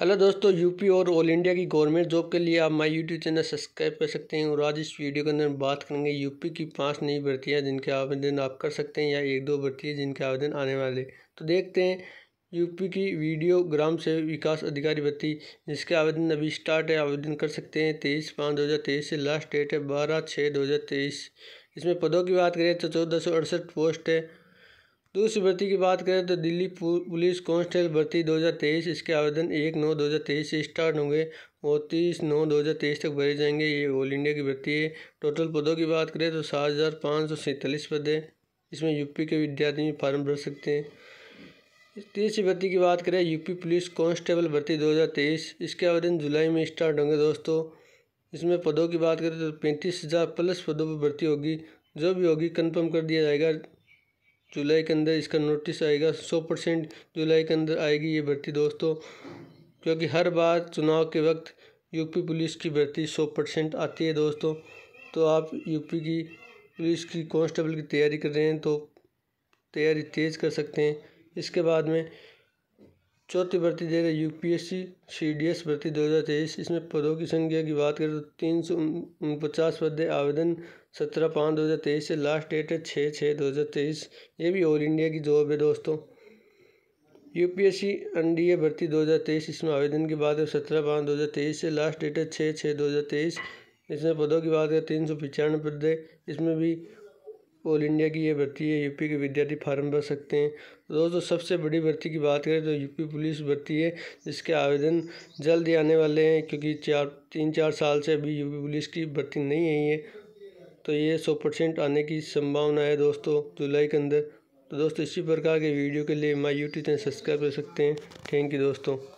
hello दोस्तों UP और all India की गवर्नमेंट जॉब के लिए आप माय यूट्यूब चैनल सब्सक्राइब कर सकते हैं और आज इस वीडियो के अंदर बात करेंगे यूपी की पांच नई भर्तियां जिनके आवेदन आप कर सकते हैं या एक दो भर्ती जिनके आवेदन आने वाले तो देखते हैं यूपी की वीडियो ग्राम से विकास अधिकारी भर्ती जिसके आवेदन अभी स्टार्ट है आवेदन कर सकते हैं तेईस पाँच दो हज़ार तेईस से लास्ट डेट है बारह छः दो हज़ार तेईस इसमें पदों की बात करें तो चौदह सौ अड़सठ पोस्ट है दूसरी भर्ती की बात करें तो दिल्ली पुलिस कांस्टेबल भर्ती 2023 इसके आवेदन एक नौ तेईस से स्टार्ट होंगे और तीस नौ तेईस तक भरे जाएंगे ये ऑल इंडिया की भर्ती है टोटल पदों की बात करें तो सात हज़ार पाँच सौ सैंतालीस पद है इसमें यूपी के विद्यार्थी फार्म भर सकते हैं तीसरी भर्ती की बात करें यूपी पुलिस कांस्टेबल भर्ती 2023 इसके आवेदन जुलाई में स्टार्ट होंगे दोस्तों इसमें पदों की बात करें तो पैंतीस हज़ार प्लस पदों पर भर्ती होगी जो भी होगी कन्फर्म कर दिया जाएगा जुलाई के अंदर इसका नोटिस आएगा सौ परसेंट जुलाई के अंदर आएगी ये भर्ती दोस्तों क्योंकि हर बार चुनाव के वक्त यूपी पुलिस की भर्ती सौ परसेंट आती है दोस्तों तो आप यूपी की पुलिस की कांस्टेबल की तैयारी कर रहे हैं तो तैयारी तेज़ कर सकते हैं इसके बाद में चौथी भर्ती दे रहे U P S C C D S भर्ती दो हज़ार तेईस इसमें पदों की संख्या की बात करें तो तीन सौ पचास पद आवेदन सत्रह पाँच दो हज़ार तेईस से लास्ट डेट है छः छः दो हज़ार तेईस ये भी ऑल इंडिया की जॉब है दोस्तों U P S C N D A भर्ती दो हज़ार तेईस इसमें आवेदन की बात है सत्रह पाँच दो हज़ार तेईस से लास्ट डेट है छः छः दो हज़ार तेईस इसमें पदों की बात है तीन सौ पचानवे पदे इसमें भी ऑल इंडिया की ये भर्ती है यूपी के विद्यार्थी फार्म भर सकते हैं दोस्तों सबसे बड़ी भर्ती की बात करें तो यूपी पुलिस भर्ती है जिसके आवेदन जल्द ही आने वाले हैं क्योंकि चार तीन चार साल से अभी यूपी पुलिस की भर्ती नहीं आई है तो ये सौ परसेंट आने की संभावना है दोस्तों जुलाई के अंदर तो दोस्तों इसी प्रकार के वीडियो के लिए माई यूट्यूब चैनल सब्सक्राइब कर सकते हैं थैंक यू दोस्तों